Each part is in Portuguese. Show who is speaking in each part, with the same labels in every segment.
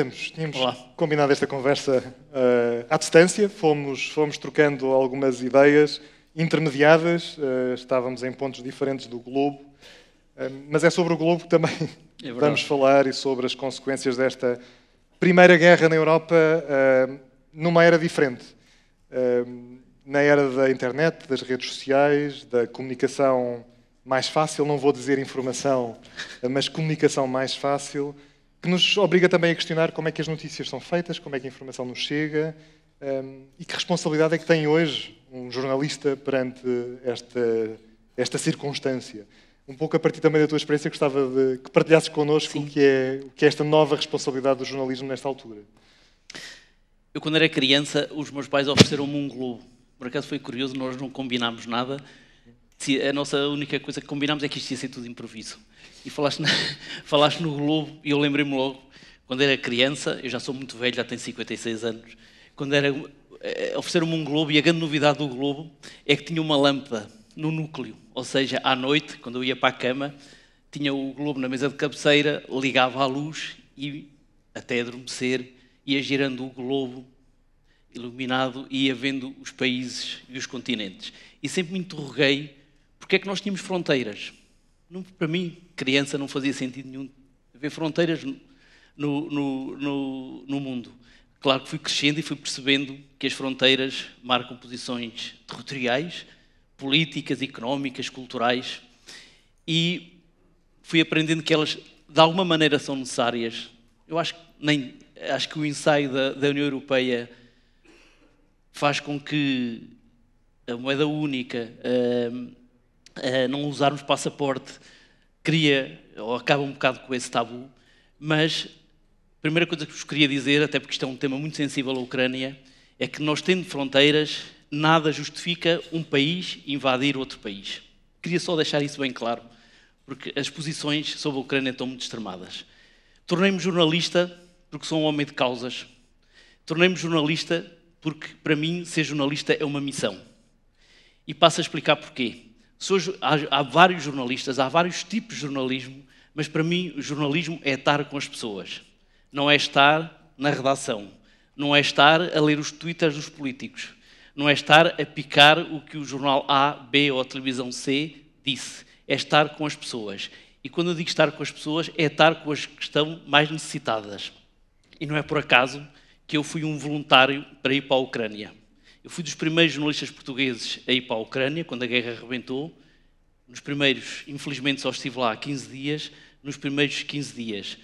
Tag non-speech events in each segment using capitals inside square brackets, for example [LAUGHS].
Speaker 1: estamos. Tínhamos Olá. combinado esta conversa uh, à distância, fomos, fomos trocando algumas ideias intermediadas, uh, eh, estávamos em pontos diferentes do globo, uh, mas é sobre o globo que também é [LAUGHS] vamos falar e sobre as consequências desta primeira guerra na Europa numa era diferente. na era da internet, das redes sociais, da comunicação mais fácil, não vou dizer informação, mas comunicação mais fácil que nos obriga também a questionar como é que as notícias são feitas, como é que a informação nos chega um, e que responsabilidade é que tem hoje um jornalista perante esta, esta circunstância. Um pouco a partir também da tua experiência, gostava de que partilhasses connosco o que, é, o que é esta nova responsabilidade do jornalismo nesta altura.
Speaker 2: Eu, quando era criança, os meus pais ofereceram-me um globo. Por acaso foi curioso, nós não combinámos nada Sim, a nossa única coisa que combinámos é que isto ia ser tudo improviso. E falaste, na, [LAUGHS] falaste no Globo e eu lembrei-me logo, quando era criança, eu já sou muito velho, já tenho 56 anos, quando era eh, ofereceram-me um Globo e a grande novidade do Globo é que tinha uma lâmpada no núcleo. Ou seja, à noite, quando eu ia para a cama, tinha o Globo na mesa de cabeceira, ligava à luz e, até adormecer, ia girando o Globo iluminado e ia vendo os países e os continentes. E sempre me interroguei porque é que nós tínhamos fronteiras? Não, para mim, criança, não fazia sentido nenhum haver fronteiras no, no, no, no mundo. Claro que fui crescendo e fui percebendo que as fronteiras marcam posições territoriais, políticas, económicas, culturais, e fui aprendendo que elas, de alguma maneira, são necessárias. Eu acho que, nem, acho que o ensaio da, da União Europeia faz com que a moeda única, hum, uh, não usarmos passaporte cria ou acaba um bocado com esse tabu, mas a primeira coisa que vos queria dizer, até porque isto é um tema muito sensível à Ucrânia, é que nós tendo fronteiras, nada justifica um país invadir outro país. Queria só deixar isso bem claro, porque as posições sobre a Ucrânia estão muito extremadas. Tornei-me jornalista porque sou um homem de causas. Tornei-me jornalista porque, para mim, ser jornalista é uma missão. E passo a explicar porquê. Sou, há, há, vários jornalistas, há vários tipos de jornalismo, mas para mim o jornalismo é estar com as pessoas, não é estar na redação, não é estar a ler os twitters dos políticos, não é estar a picar o que o jornal A, B ou a televisão C disse, é estar com as pessoas. E quando eu digo estar com as pessoas, é estar com as que estão mais necessitadas. E não é por acaso que eu fui um voluntário para ir para a Ucrânia. Eu fui dos primeiros jornalistas portugueses a ir para a Ucrânia, quando a guerra arrebentou. Nos primeiros, infelizmente só estive lá 15 dias, nos primeiros 15 dias.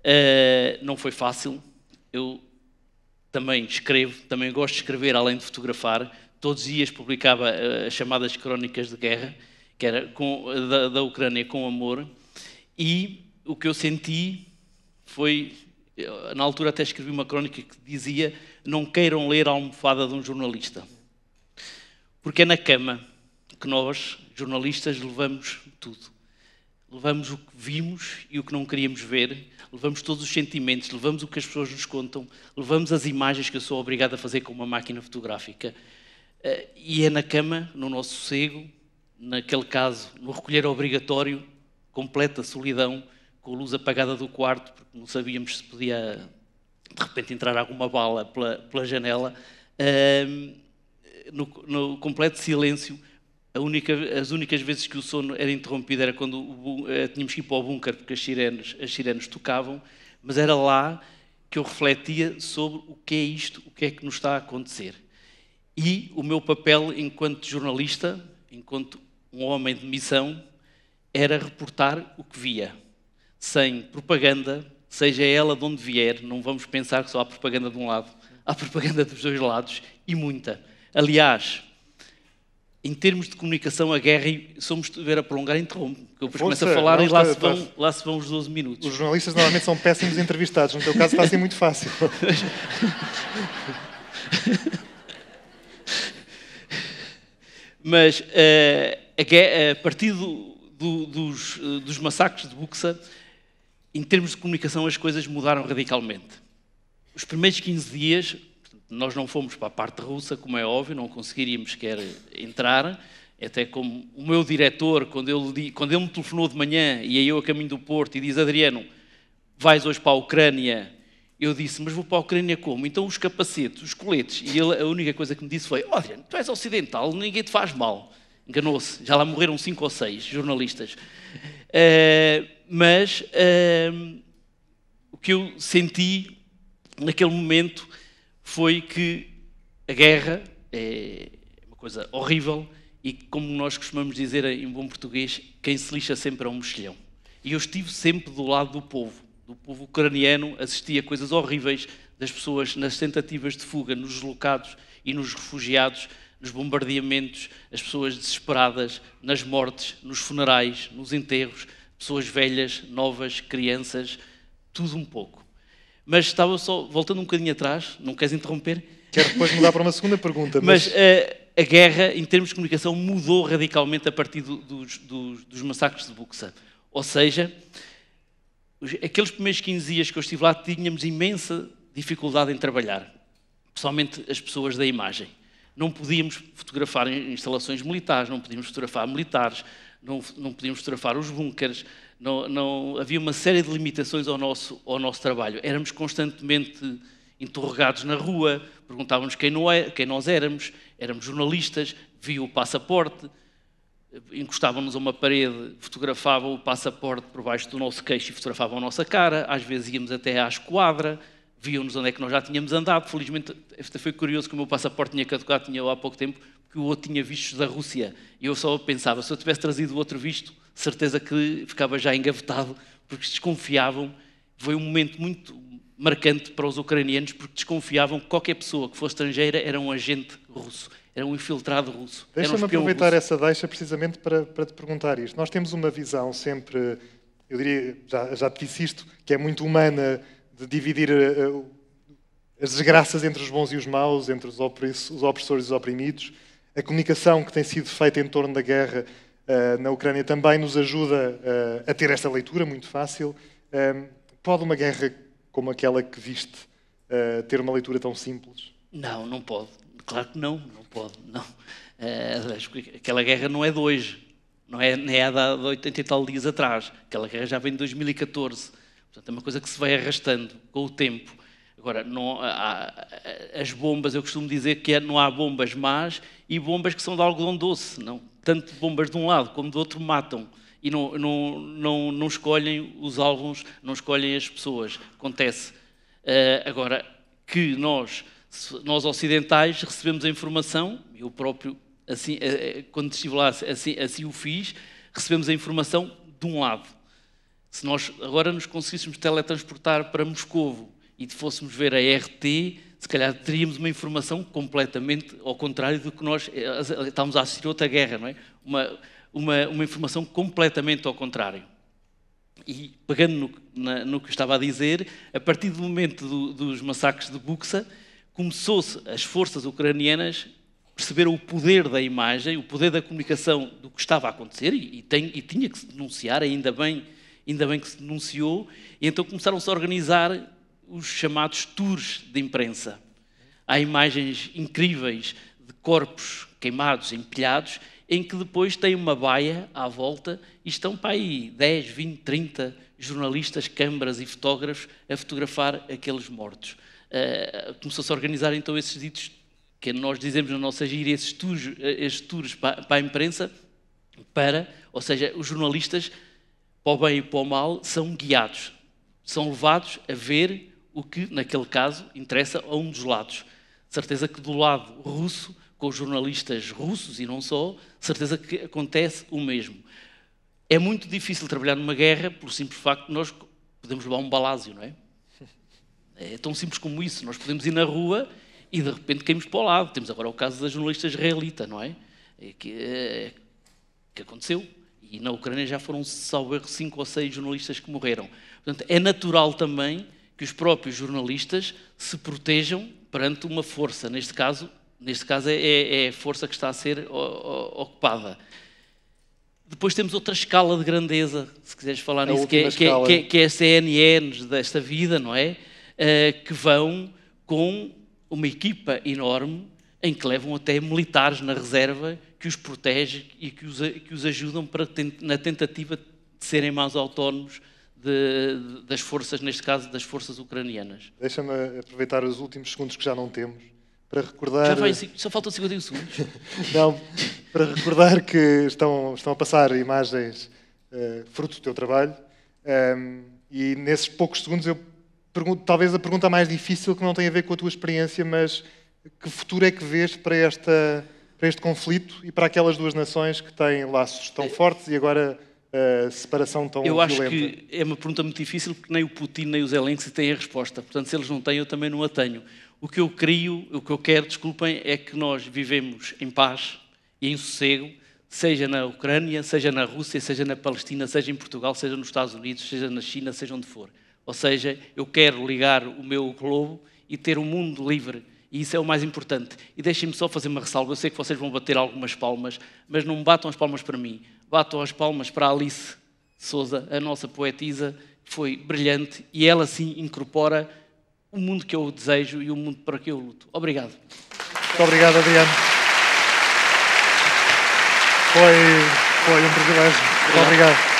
Speaker 2: Uh, não foi fácil. Eu também escrevo, também gosto de escrever, além de fotografar. Todos os dias publicava uh, as chamadas crónicas de guerra, que era com, da, da Ucrânia com amor. E o que eu senti foi eu, na altura até escrevi uma crónica que dizia não queiram ler a almofada de um jornalista. Porque é na cama que nós, jornalistas, levamos tudo. Levamos o que vimos e o que não queríamos ver, levamos todos os sentimentos, levamos o que as pessoas nos contam, levamos as imagens que eu sou obrigado a fazer com uma máquina fotográfica. Eh, e é na cama, no nosso sossego, naquele caso, no recolher obrigatório, completa solidão, com a luz apagada do quarto, porque não sabíamos se podia de repente entrar alguma bala pela, pela janela, no, no, completo silêncio. Única, as únicas vezes que o sono era interrompido era quando o, eh, tínhamos que ir para o bunker, porque as sirenes, as sirenes tocavam, mas era lá que eu refletia sobre o que é isto, o que é que nos está a acontecer. E o meu papel enquanto jornalista, enquanto um homem de missão, era reportar o que via sem propaganda, seja ela de onde vier, não vamos pensar que só há propaganda de um lado, há propaganda dos dois lados e muita. Aliás, em termos de comunicação, a guerra, somos de ver a prolongar, interrompo, Porque eu depois começo a falar e lá se, vão, lá se
Speaker 1: vão os 12 minutos. Os jornalistas normalmente são péssimos entrevistados, no teu caso está assim muito fácil.
Speaker 2: Mas uh, a, guerra, a partir do, do, dos, eh, dos massacres de Buxa, em termos de comunicação, as coisas mudaram radicalmente. Os primeiros 15 dias, nós não fomos para a parte russa, como é óbvio, não conseguiríamos sequer entrar. Até como o meu diretor, quando ele, quando ele me telefonou de manhã e aí eu a caminho do Porto e diz: Adriano, vais hoje para a Ucrânia? Eu disse: Mas vou para a Ucrânia como? Então os capacetes, os coletes. E ele, a única coisa que me disse foi: oh, Adriano, tu és ocidental, ninguém te faz mal. Enganou-se. Já lá morreram cinco ou seis jornalistas. Uh, mas ehm, o que eu senti naquele momento foi que a guerra é uma coisa horrível e, como nós costumamos dizer em bom português, quem se lixa sempre é um mexilhão. E eu estive sempre do lado do povo, do povo ucraniano, assistia a coisas horríveis das pessoas nas tentativas de fuga, nos deslocados e nos refugiados, nos bombardeamentos, as pessoas desesperadas, nas mortes, nos funerais, nos enterros, pessoas velhas, novas, crianças, tudo um pouco. Mas estava só, voltando um bocadinho atrás, não queres interromper? Quero
Speaker 1: depois mudar para uma segunda pergunta. [LAUGHS] Mas, mas a,
Speaker 2: eh, a, guerra, em termos de comunicação, mudou radicalmente a partir do, dos, dos, dos, massacres de Buxa. Ou seja, aqueles primeiros 15 dias que eu estive lá, tínhamos imensa dificuldade em trabalhar, principalmente as pessoas da imagem. Não podíamos fotografar instalações militares, não podíamos fotografar militares, não, não podíamos fotografar os bunkers, não, não, havia uma série de limitações ao nosso, ao nosso trabalho. Éramos constantemente interrogados na rua, perguntávamos quem, é, quem nós éramos, éramos jornalistas, viam o passaporte, encostavam-nos a uma parede, fotografavam o passaporte por baixo do nosso queixo e fotografavam a nossa cara, às vezes íamos até à esquadra, viam-nos onde é que nós já tínhamos andado. Felizmente, foi curioso que o meu passaporte tinha caducado, tinha há pouco tempo, que o outro tinha vistos da Rússia. E eu só pensava, se eu tivesse trazido outro visto, certeza que ficava já engavetado, porque desconfiavam. Foi um momento muito marcante para os ucranianos, porque desconfiavam que qualquer pessoa que fosse estrangeira era um agente russo, era um infiltrado russo. Deixa-me aproveitar russo.
Speaker 1: essa deixa precisamente para, para te perguntar isto. Nós temos uma visão sempre, eu diria, já, já te disse isto, que é muito humana, de dividir uh, as desgraças entre os bons e os maus, entre os, opressores e os oprimidos a comunicação que tem sido feita em torno da guerra eh, na Ucrânia também nos ajuda eh, a ter esta leitura muito fácil. Ehm, pode uma guerra como aquela que viste eh, ter uma leitura tão simples?
Speaker 2: Não, não pode. Claro que não, não pode. Não. Aquela guerra não é de hoje, não é, nem é de 80 e tal dias atrás. Aquela guerra já vem de 2014. Portanto, é uma coisa que se vai arrastando com o tempo. Agora, não, há, as bombas, eu costumo dizer que é, não há bombas más e bombas que são de algodão doce. Não. Tanto bombas de um lado como do outro matam e não, não, não, não escolhem os álbuns, não escolhem as pessoas. Acontece. Uh, agora, que nós, nós ocidentais, recebemos a informação, eu próprio, assim, uh, quando estive lá, assim, assim o fiz, recebemos a informação de um lado. Se nós agora nos conseguíssemos teletransportar para Moscovo, e fôssemos ver a RT, se calhar teríamos uma informação completamente ao contrário do que nós eh, eh, estávamos a assistir a outra guerra, não é? Uma, uma, uma informação completamente ao contrário. E pegando no, na, no que estava a dizer, a partir do momento do, dos massacres de Buxa, começou-se as forças ucranianas perceberam o poder da imagem, o poder da comunicação do que estava a acontecer e, e, tem, e tinha que se denunciar, ainda bem, ainda bem que se denunciou, e então começaram-se a organizar os chamados tours de imprensa. Há imagens incríveis de corpos queimados, empilhados, em que depois tem uma baia à volta e estão para aí 10, 20, 30 jornalistas, câmaras e fotógrafos a fotografar aqueles mortos. Uh, Começou-se a organizar então esses ditos, que nós dizemos na nossa gíria, esses tours, eh, esses tours para, para a imprensa, para, ou seja, os jornalistas, para o bem e para o mal, são guiados, são levados a ver o que, naquele caso, interessa a um dos lados. Certeza que do lado russo, com os jornalistas russos e não só, certeza que acontece o mesmo. É muito difícil trabalhar numa guerra pelo simples facto de nós podemos levar um balásio, não é? É tão simples como isso. Nós podemos ir na rua e de repente caímos para o lado. Temos agora o caso da jornalista israelita, não é? é? Que, é, que aconteceu. E na Ucrânia já foram, salvo erro, cinco ou seis jornalistas que morreram. Portanto, é natural também que os próprios jornalistas se protejam perante uma força, neste caso, neste caso é, é, é a força que está a ser ocupada. Depois temos outra escala de grandeza, se quiseres falar a nisso, que é, é que, é, que, é, que é CNNs desta vida, não é? Uh, que vão com uma equipa enorme em que levam até militares na reserva que os protege e que os, que os ajudam para, na tentativa de serem mais autónomos de, das forças, neste caso, das forças ucranianas.
Speaker 1: Deixa-me aproveitar os últimos segundos que já não temos para recordar. Já vai, só faltam 51 segundos. [LAUGHS] não, para recordar que estão, estão a passar imagens uh, fruto do teu trabalho um, ehm, e nesses poucos segundos eu pergunto, talvez a pergunta mais difícil que não tem a ver com a tua experiência, mas que futuro é que vês para esta para este conflito e para aquelas duas nações que têm laços tão é. fortes e agora eh, separação tão eu violenta? Eu acho que
Speaker 2: é uma pergunta muito difícil porque nem o Putin nem o Zelensky têm a resposta. Portanto, se eles não têm, eu também não a tenho. O que eu crio, o que eu quero, desculpem, é que nós vivemos em paz e em sossego, seja na Ucrânia, seja na Rússia, seja na Palestina, seja em Portugal, seja nos Estados Unidos, seja na China, seja onde for. Ou seja, eu quero ligar o meu globo e ter um mundo livre e isso é o mais importante. E deixem-me só fazer uma ressalva. Eu sei que vocês vão bater algumas palmas, mas não batam as palmas para mim. Batam as palmas para a Alice Souza, a nossa poetisa, que foi brilhante e ela sim incorpora o mundo que eu desejo e o mundo para que eu luto. Obrigado. Muito obrigado, Adriano.
Speaker 1: Foi, foi um privilégio. Muito obrigado. obrigado.